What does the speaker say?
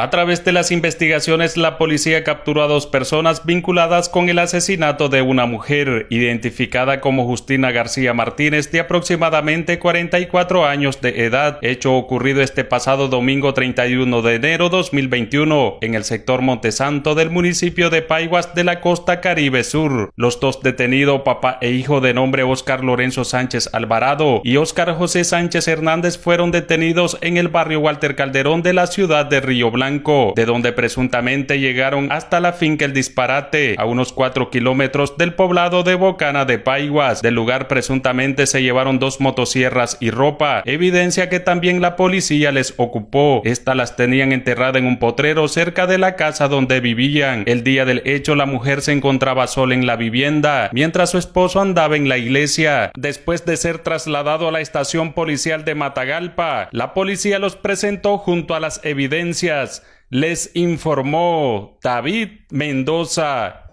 A través de las investigaciones, la policía capturó a dos personas vinculadas con el asesinato de una mujer, identificada como Justina García Martínez, de aproximadamente 44 años de edad, hecho ocurrido este pasado domingo 31 de enero 2021 en el sector Montesanto del municipio de Paiguas de la costa Caribe Sur. Los dos detenidos, papá e hijo de nombre Óscar Lorenzo Sánchez Alvarado y Óscar José Sánchez Hernández, fueron detenidos en el barrio Walter Calderón de la ciudad de Río Blanco de donde presuntamente llegaron hasta la finca El Disparate, a unos 4 kilómetros del poblado de Bocana de Paiguas. Del lugar presuntamente se llevaron dos motosierras y ropa, evidencia que también la policía les ocupó. Estas las tenían enterrada en un potrero cerca de la casa donde vivían. El día del hecho la mujer se encontraba sola en la vivienda, mientras su esposo andaba en la iglesia. Después de ser trasladado a la estación policial de Matagalpa, la policía los presentó junto a las evidencias les informó David Mendoza